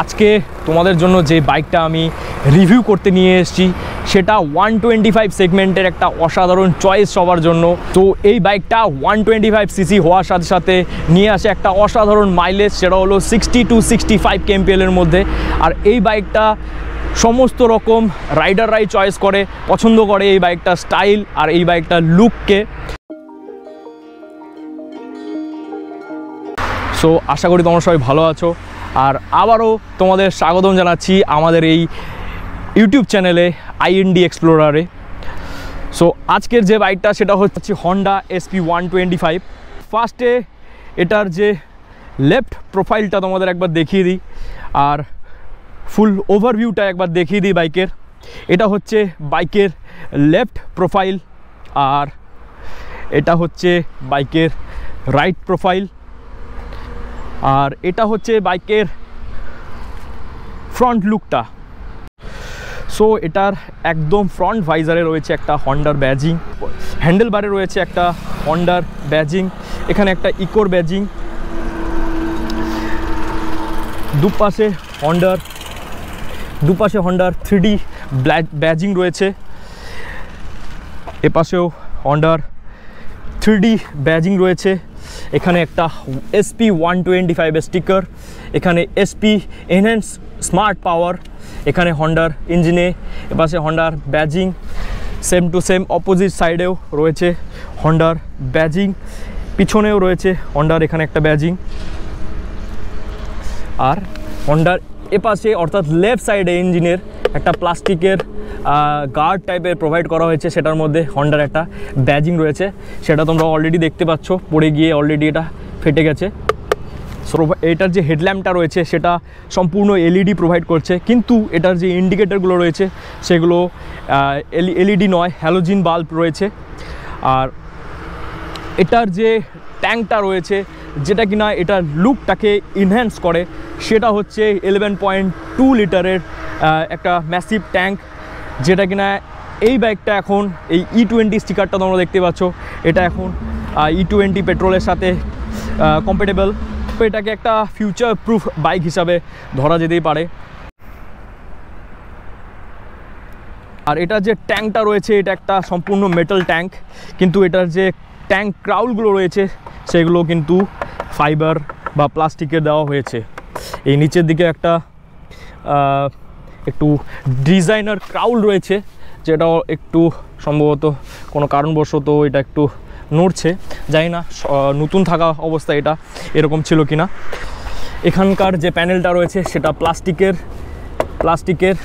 আজকে তোমাদের জন্য যে বাইকটা আমি রিভিউ করতে নিয়ে এসেছি সেটা ওয়ান টোয়েন্টি ফাইভ সেগমেন্টের একটা অসাধারণ চয়েস সবার জন্য তো এই বাইকটা ওয়ান টোয়েন্টি ফাইভ সিসি হওয়ার সাথে সাথে নিয়ে আসে একটা অসাধারণ মাইলেজ সেটা হলো সিক্সটি টু সিক্সটি ফাইভ কেমপিএলের মধ্যে আর এই বাইকটা সমস্ত রকম রাইডাররাই চয়েস করে পছন্দ করে এই বাইকটা স্টাইল আর এই বাইকটা লুককে সো আশা করি তোমরা সবাই ভালো আছো আর আবারও তোমাদের স্বাগতম জানাচ্ছি আমাদের এই ইউটিউব চ্যানেলে আইএনডি এক্সপ্লোরারে সো আজকের যে বাইকটা সেটা হচ্ছে Honda SP one twenty five ফার্স্টে এটার যে লেফট প্রোফাইলটা তোমাদের একবার দেখিয়ে দিই আর ফুল ওভারভিউটা একবার দেখিয়ে দিই বাইকের এটা হচ্ছে বাইকের লেফট প্রোফাইল আর এটা হচ্ছে বাইকের রাইট প্রোফাইল আর এটা হচ্ছে বাইকের ফ্রন্ট লুকটা সো এটার একদম ফ্রন্ট ভাইজারে রয়েছে একটা হন্ডার ব্যাজিং হ্যান্ডেল বারে রয়েছে একটা হন্ডার ব্যাজিং এখানে একটা ইকোর ব্যাজিং দুপাশে হন্ডার দুপাশে হন্ডার থ্রিডি ব্যাজিং রয়েছে এপাশেও হন্ডার থ্রিডি ব্যাজিং রয়েছে এখানে একটা SP one twenty five sticker এখানে এসপি এনহ্যান্স স্মার্ট পাওয়ার এখানে হন্ডার ইঞ্জিনে এপাশে হন্ডার badging same to same opposite সাইডেও রয়েছে হন্ডার ব্যাজিং পিছনেও রয়েছে হন্ডার এখানে একটা ব্যাজিং আর হন্ডার এপাশে অর্থাৎ লেফট সাইডে ইঞ্জিনের একটা প্লাস্টিকের গার্ড টাইপের প্রোভাইড করা হয়েছে সেটার মধ্যে হন্ডার একটা ব্যাজিং রয়েছে সেটা তোমরা অলরেডি দেখতে পাচ্ছ পড়ে গিয়ে অলরেডি এটা ফেটে গেছে এটার যে হেডল্যাম্পটা রয়েছে সেটা সম্পূর্ণ এলইডি প্রোভাইড করছে কিন্তু এটার যে ইন্ডিকেটারগুলো রয়েছে সেগুলো এলইডি নয় হ্যালোজিন বাল্ব রয়েছে আর এটার যে ট্যাঙ্কটা রয়েছে যেটা কিনা এটার লুকটাকে ইনহ্যান্স করে সেটা হচ্ছে ইলেভেন পয়েন্ট টু লিটারের একটা ম্যাসিভ ট্যাঙ্ক যেটা কিনা এই বাইকটা এখন এই ই টোয়েন্টি স্টিকারটা তোমরা দেখতে পাচ্ছ এটা এখন ই টোয়েন্টি পেট্রোলের সাথে কম্পেটেবল তো এটাকে একটা ফিউচার প্রুফ বাইক হিসাবে ধরা যেতেই পারে আর এটার যে ট্যাঙ্কটা রয়েছে এটা একটা সম্পূর্ণ মেটাল ট্যাঙ্ক কিন্তু এটার যে ট্যাঙ্ক ক্রাউলগুলো রয়েছে সেগুলো কিন্তু ফাইবার বা প্লাস্টিকের দেওয়া হয়েছে এই নিচের দিকে একটা একটু ডিজাইনার ক্রাউল রয়েছে যেটাও একটু সম্ভবত কোনো কারণবশত এটা একটু নড়ছে জানি না নতুন থাকা অবস্থা এটা এরকম ছিল কি না এখানকার যে প্যানেলটা রয়েছে সেটা প্লাস্টিকের প্লাস্টিকের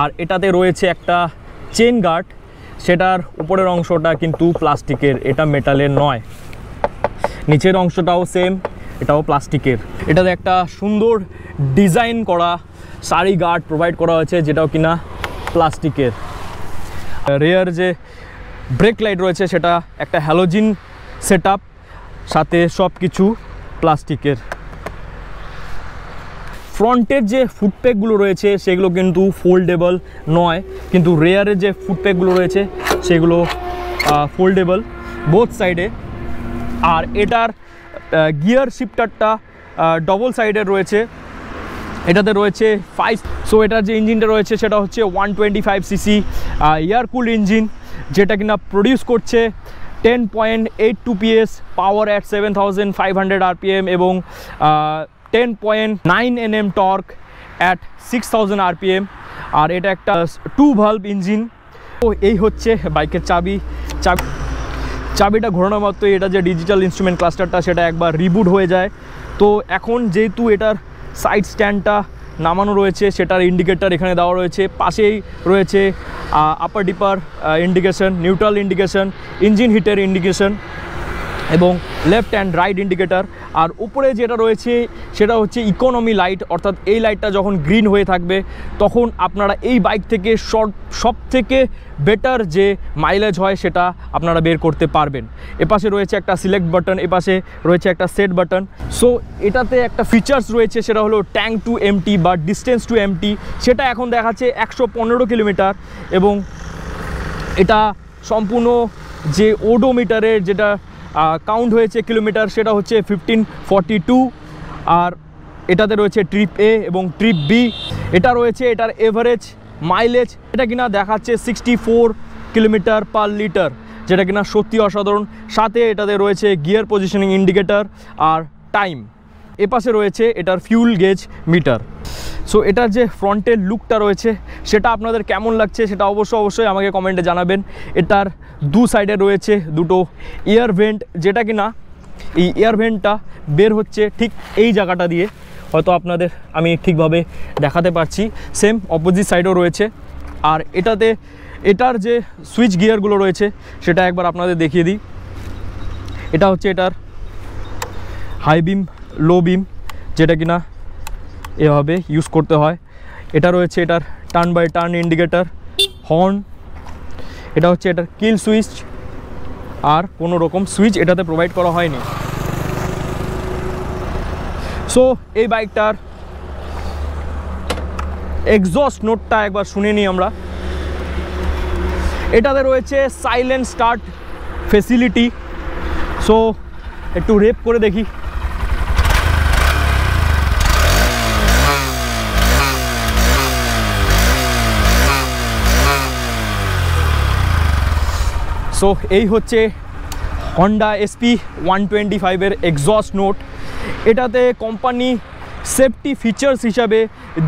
আর এটাতে রয়েছে একটা চেন গার্ড সেটার উপরের অংশটা কিন্তু প্লাস্টিকের এটা মেটালের নয় নিচের অংশটাও সেম এটাও প্লাস্টিকের এটাতে একটা সুন্দর ডিজাইন করা শাড়ি গার্ড প্রোভাইড করা হয়েছে যেটাও কিনা প্লাস্টিকের রেয়ার যে ব্রেক লাইট রয়েছে সেটা একটা হ্যালোজিন সেট সাথে সব কিছু প্লাস্টিকের ফ্রন্টের যে ফুটপ্যাকগুলো রয়েছে সেগুলো কিন্তু ফোল্ডেবল নয় কিন্তু রেয়ারের যে ফুটপ্যাকগুলো রয়েছে সেগুলো ফোল্ডেবল বোথ সাইডে আর এটার গিয়ার শিফটারটা ডবল সাইডের রয়েছে এটাতে রয়েছে ফাইভ সো এটার যে ইঞ্জিনটা রয়েছে সেটা হচ্ছে one twenty five CC air cool engine যেটা কিনা প্রডিউস করছে ten point eight two PS power at seven thousand five hundred RPM এবং ten point nine N M torque at six thousand RPM আর এটা একটা টু ভাল্ব ইঞ্জিন তো এই হচ্ছে বাইকের চাবি চাবি চাবিটা ঘোরানো মাত্রই এটা যে ডিজিটাল ইনস্ট্রুমেন্ট ক্লাস্টারটা সেটা একবার রিবুট হয়ে যায় তো এখন যেহেতু এটার সাইড স্ট্যান্ডটা নামানো রয়েছে সেটার ইন্ডিকেটার এখানে দেওয়া রয়েছে পাশেই রয়েছে upper dipper indication neutral indication engine হিটের ইন্ডিকেশন এবং লেফট অ্যান্ড রাইট ইন্ডিকেটার আর উপরে যেটা রয়েছে সেটা হচ্ছে ইকোনমি লাইট অর্থাৎ এই লাইটটা যখন গ্রিন হয়ে থাকবে তখন আপনারা এই বাইক থেকে সব থেকে বেটার যে মাইলেজ হয় সেটা আপনারা বের করতে পারবেন এপাশে রয়েছে একটা সিলেক্ট বাটন এপাশে রয়েছে একটা সেট বাটন সো এটাতে একটা ফিচার্স রয়েছে সেটা হলো ট্যাঙ্ক টু এমটি বা ডিস্টেন্স টু এমটি সেটা এখন দেখাচ্ছে একশো কিলোমিটার এবং এটা সম্পূর্ণ যে ওডোমিটারের যেটা কাউন্ট হয়েছে কিলোমিটার সেটা হচ্ছে ফিফটিন টু আর এটাতে রয়েছে ট্রিপ এ এবং ট্রিপ বি এটা রয়েছে এটার এভারেজ মাইলেজ এটা কিনা দেখাচ্ছে sixty four kilometer per litre যেটা কিনা সত্যি অসাধারণ সাথে এটাতে রয়েছে গিয়ার পজিশনিং ইন্ডিকেটার আর টাইম এপাশে রয়েছে এটার ফিউল গেজ মিটার সো এটার যে ফ্রন্টের লুকটা রয়েছে সেটা আপনাদের কেমন লাগছে সেটা অবশ্যই অবশ্যই আমাকে কমেন্টে জানাবেন এটার দু সাইডে রয়েছে দুটো ইয়ার ভেন্ট যেটা কি না এই ইয়ার ভেন্টটা বের হচ্ছে ঠিক এই জায়গাটা দিয়ে হয়তো আপনাদের আমি ঠিকভাবে দেখাতে পারছি সেম অপোজিট সাইডও রয়েছে আর এটাতে এটার যে সুইচ গিয়ারগুলো রয়েছে সেটা একবার আপনাদের দেখিয়ে দিই এটা হচ্ছে এটার হাই বিম লো বিম যেটা কিনা এভাবে ইউজ করতে হয় এটা রয়েছে এটার turn by turn indicator horn এটা হচ্ছে এটার কিল সুইচ আর কোনো রকম সুইচ এটাতে প্রোভাইড করা হয়নি সো এই বাইকটার এক্সস্ট নোটটা একবার শুনে নিই আমরা এটাতে রয়েছে সাইলেন্ট স্টার্ট ফেসিলিটি সো একটু রেপ করে দেখি সো এই হচ্ছে হন্ডা এসপি ওয়ান টোয়েন্টি ফাইভের এক্সস্ট নোট এটাতে কোম্পানি সেফটি ফিচার্স হিসাবে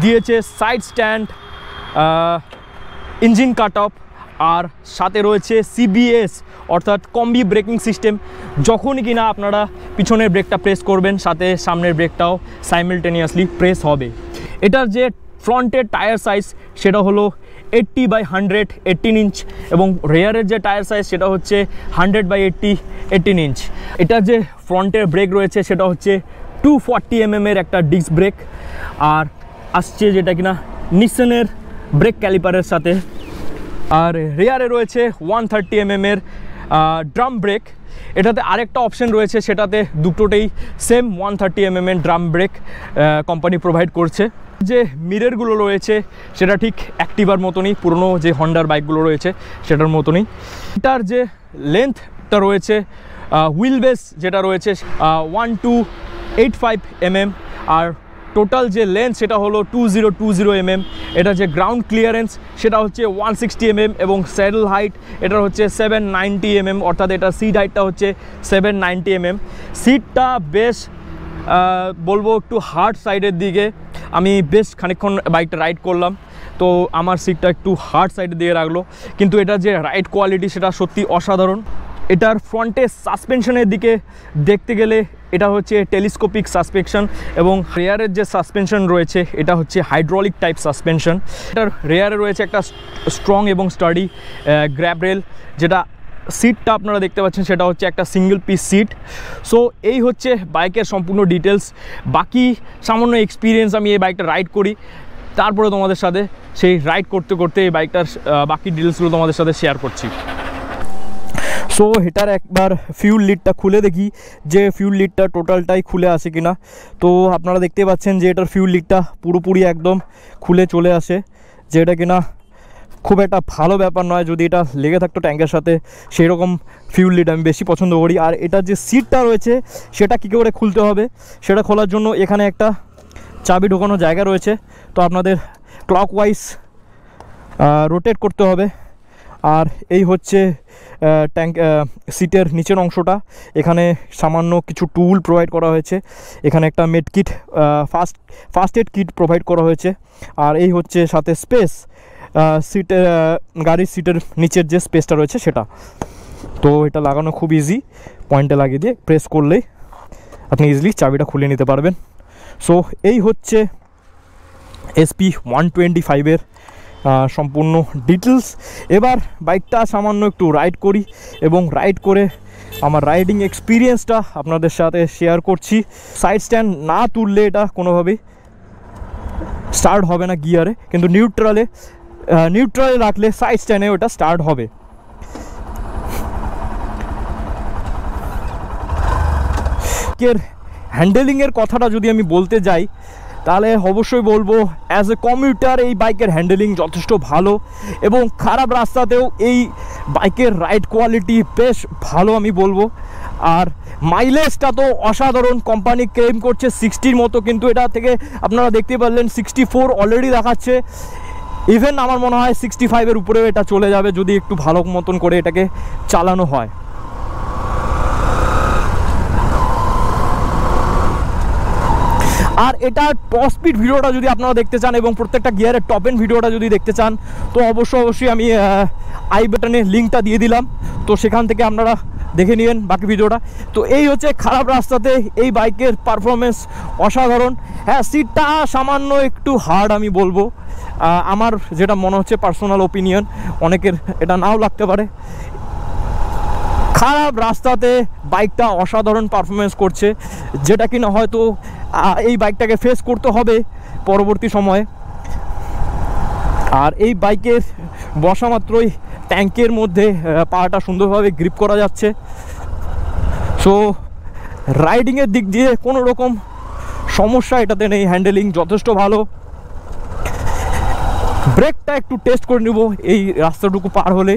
দিয়েছে side stand engine cut off আর সাথে রয়েছে সিবিএস অর্থাৎ কম্বি ব্রেকিং সিস্টেম যখনই কিনা আপনারা পিছনের ব্রেকটা প্রেস করবেন সাথে সামনের ব্রেকটাও সাইমেলটেনিয়াসলি প্রেস হবে এটার যে ফ্রন্টের টায়ার সাইজ সেটা হলো eighty by hundred eighteen inch এবং রেয়ারের যে টায়ার সাইজ সেটা হচ্ছে hundred by eighty eighteen inch এটা যে ফ্রন্টের ব্রেক রয়েছে সেটা হচ্ছে টু ফর্টি এমএমের একটা ডিস্ক ব্রেক আর আসছে যেটা কিনা নিসনের ব্রেক ক্যালিপারের সাথে আর রেয়ারে রয়েছে ওয়ান থার্টি এমএমের ড্রাম ব্রেক এটাতে আরেকটা অপশন রয়েছে সেটাতে দুটোতেই সেম ওয়ান থার্টি এমএমের ড্রাম ব্রেক কোম্পানি প্রোভাইড করছে যে মিররগুলো রয়েছে সেটা ঠিক অ্যাক্টিভার মতনই পুরনো যে হন্ডার বাইকগুলো রয়েছে সেটার মতনই তার যে লেন্থটা রয়েছে হুইল বেস যেটা রয়েছে one two eight five MM আর টোটাল যে লেন্থ সেটা হলো two zero two zero MM এটা যে গ্রাউন্ড ক্লিয়ারেন্স সেটা হচ্ছে ওয়ান সিক্সটি এমএম এবং স্যাডেল হাইট এটা হচ্ছে সেভেন নাইনটি এমএম অর্থাৎ এটা সিট হাইটটা হচ্ছে সেভেন নাইনটি এমএম সিটটা বেশ বলবো একটু হার্ড সাইডের দিকে আমি বেশ খানিক্ষণ বাইকটা রাইড করলাম তো আমার সিটটা একটু হার্ড সাইড দিয়ে রাখলো কিন্তু এটা যে রাইড কোয়ালিটি সেটা সত্যি অসাধারণ এটার ফ্রন্টে সাসপেনশনের দিকে দেখতে গেলে এটা হচ্ছে টেলিস্কোপিক সাসপেনশন এবং রেয়ারের যে সাসপেনশন রয়েছে এটা হচ্ছে হাইড্রোলিক টাইপ সাসপেনশন এটার রেয়ারে রয়েছে একটা স্ট্রং এবং স্টাডি গ্র্যাব রেল যেটা সিটটা আপনারা দেখতে পাচ্ছেন সেটা হচ্ছে একটা সিঙ্গেল পিস সিট সো এই হচ্ছে বাইকের সম্পূর্ণ ডিটেলস বাকি সামান্য এক্সপিরিয়েন্স আমি এই বাইকটা রাইড করি তারপরে তোমাদের সাথে সেই রাইড করতে করতে এই বাইকটার বাকি ডিটেলসগুলো তোমাদের সাথে শেয়ার করছি সো এটার একবার ফিউল লিডটা খুলে দেখি যে ফিউল লিডটা টোটালটাই খুলে আসে কিনা তো আপনারা দেখতে পাচ্ছেন যে এটার ফিউল লিডটা পুরোপুরি একদম খুলে চলে আসে যেটা কিনা খুব একটা ভালো ব্যাপার নয় যদি এটা লেগে থাকতো ট্যাঙ্কের সাথে সেই রকম ফিউল লিড আমি বেশি পছন্দ করি আর এটার যে সিটটা রয়েছে সেটা কী করে খুলতে হবে সেটা খোলার জন্য এখানে একটা চাবি ঢোকানো জায়গা রয়েছে তো আপনাদের ক্লক ওয়াইজ রোটেট করতে হবে আর এই হচ্ছে ট্যাঙ্ক সিটের নিচের অংশটা এখানে সামান্য কিছু টুল প্রোভাইড করা হয়েছে এখানে একটা med kit first first aid kit provide করা হয়েছে আর এই হচ্ছে সাথে স্পেস সিটের গাড়ির সিটের নিচের যে স্পেসটা রয়েছে সেটা তো এটা লাগানো খুব ইজি পয়েন্টে লাগিয়ে দিয়ে প্রেস করলেই আপনি ইজিলি চাবিটা খুলে নিতে পারবেন সো এই হচ্ছে এসপি ওয়ান টোয়েন্টি ফাইভের সম্পূর্ণ ডিটেলস এবার বাইকটা সামান্য একটু রাইড করি এবং রাইড করে আমার রাইডিং এক্সপিরিয়েন্সটা আপনাদের সাথে শেয়ার করছি সাইড স্ট্যান্ড না তুললে এটা কোনোভাবেই স্টার্ট হবে না গিয়ারে কিন্তু নিউট্রালে নিউট্রাল রাখলে সাইজ টেনে ওটা স্টার্ট হবে বাইকের হ্যান্ডেলিংয়ের কথাটা যদি আমি বলতে যাই তাহলে অবশ্যই বলবো অ্যাজ এ কমিউটার এই বাইকের হ্যান্ডেলিং যথেষ্ট ভালো এবং খারাপ রাস্তাতেও এই বাইকের রাইড কোয়ালিটি বেশ ভালো আমি বলবো আর মাইলেজটা তো অসাধারণ কোম্পানি ক্লেম করছে সিক্সটির মতো কিন্তু এটা থেকে আপনারা দেখতে পারলেন সিক্সটি ফোর অলরেডি দেখাচ্ছে ইভেন আমার মনে হয় সিক্সটি ফাইভের উপরেও এটা চলে যাবে যদি একটু ভালো মতন করে এটাকে চালানো হয় আর এটা টপ স্পিড ভিডিওটা যদি আপনারা দেখতে চান এবং প্রত্যেকটা গিয়ারের টপ এন্ড ভিডিওটা যদি দেখতে চান তো অবশ্য অবশ্যই আমি আই বাটনে লিঙ্কটা দিয়ে দিলাম তো সেখান থেকে আপনারা দেখে নিবেন বাকি ভিডিওটা তো এই হচ্ছে খারাপ রাস্তাতে এই বাইকের পারফরমেন্স অসাধারণ হ্যাঁ সিটটা সামান্য একটু হার্ড আমি বলবো আমার যেটা মনে হচ্ছে পার্সোনাল ওপিনিয়ন অনেকের এটা নাও লাগতে পারে খারাপ রাস্তাতে বাইকটা অসাধারণ পারফরমেন্স করছে যেটা কিনা হয়তো এই বাইকটাকে ফেস করতে হবে পরবর্তী সময়ে আর এই বাইকের বসা মাত্রই ট্যাঙ্কের মধ্যে পাটা সুন্দরভাবে গ্রিপ করা যাচ্ছে সো রাইডিংয়ের দিক দিয়ে কোনো রকম সমস্যা এটাতে নেই হ্যান্ডেলিং যথেষ্ট ভালো ব্রেকটা একটু টেস্ট করে নেব এই রাস্তাটুকু পার হলে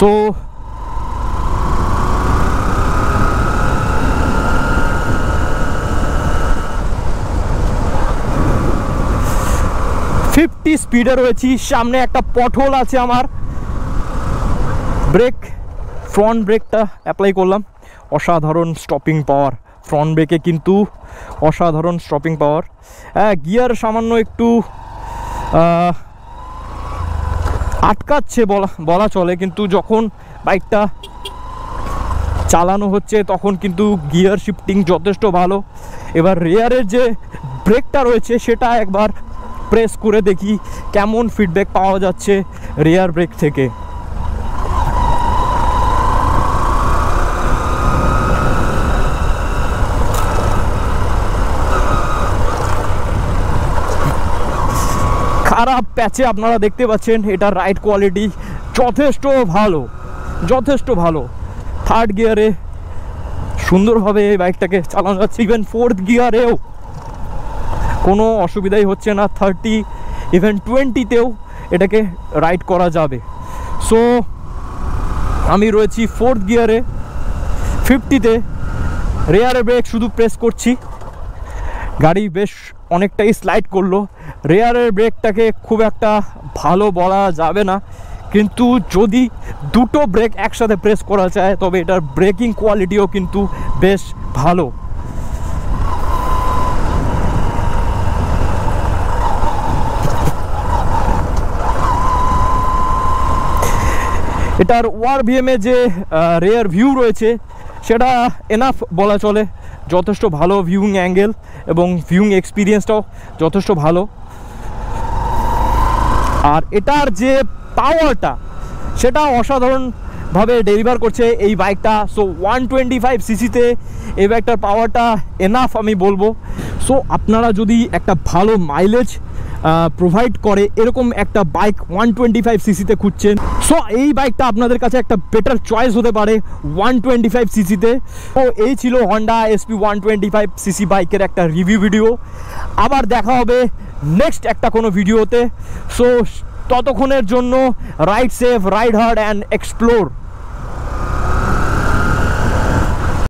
so ফিফটি স্পিডে রয়েছি সামনে একটা পটহোল আছে আমার ব্রেক ফ্রন্ট ব্রেকটা অ্যাপ্লাই করলাম অসাধারণ স্টপিং পাওয়ার ফ্রন্ট ব্রেকে কিন্তু অসাধারণ স্টপিং পাওয়ার হ্যাঁ গিয়ার সামান্য একটু আটকাচ্ছে বলা বলা চলে কিন্তু যখন বাইকটা চালানো হচ্ছে তখন কিন্তু গিয়ার শিফটিং যথেষ্ট ভালো এবার রেয়ারের যে ব্রেকটা রয়েছে সেটা একবার প্রেস করে দেখি কেমন ফিডব্যাক পাওয়া যাচ্ছে রেয়ার ব্রেক থেকে সারা প্যাচে আপনারা দেখতে পাচ্ছেন এটা রাইড কোয়ালিটি যথেষ্ট ভালো যথেষ্ট ভালো থার্ড গিয়ারে সুন্দরভাবে এই বাইকটাকে চালানো যাচ্ছে ইভেন ফোর্থ গিয়ারেও কোনো অসুবিধাই হচ্ছে না থার্টি ইভেন টোয়েন্টিতেও এটাকে রাইড করা যাবে সো আমি রয়েছি ফোর্থ গিয়ারে ফিফটিতে রেয়ারে ব্রেক শুধু প্রেস করছি গাড়ি বেশ অনেকটাই স্লাইড করলো রেয়ারের ব্রেকটাকে খুব একটা ভালো বলা যাবে না কিন্তু যদি দুটো ব্রেক একসাথে প্রেস করা যায় তবে এটার ব্রেকিং কোয়ালিটিও কিন্তু বেশ ভালো এটার ওয়ার ভিএমে যে রেয়ার ভিউ রয়েছে সেটা এনাফ বলা চলে যথেষ্ট ভালো ভিউইং অ্যাঙ্গেল এবং ভিউইং এক্সপিরিয়েন্সটাও যথেষ্ট ভালো আর এটার যে পাওয়ারটা সেটা অসাধারণ ভাবে ডেলিভার করছে এই বাইকটা সো ওয়ান টোয়েন্টি ফাইভ সিসিতে এই বাইকটার পাওয়ারটা এনাফ আমি বলবো সো আপনারা যদি একটা ভালো মাইলেজ প্রোভাইড করে এরকম একটা বাইক ওয়ান টোয়েন্টি ফাইভ সিসিতে খুঁজছেন সো এই বাইকটা আপনাদের কাছে একটা বেটার চয়েস হতে পারে ওয়ান টোয়েন্টি ফাইভ সিসিতে তো এই ছিল Honda SP one twenty five CC বাইকের একটা রিভিউ ভিডিও আবার দেখা হবে নেক্সট একটা কোনো ভিডিওতে সো ততক্ষণের জন্য ride safe ride hard and explore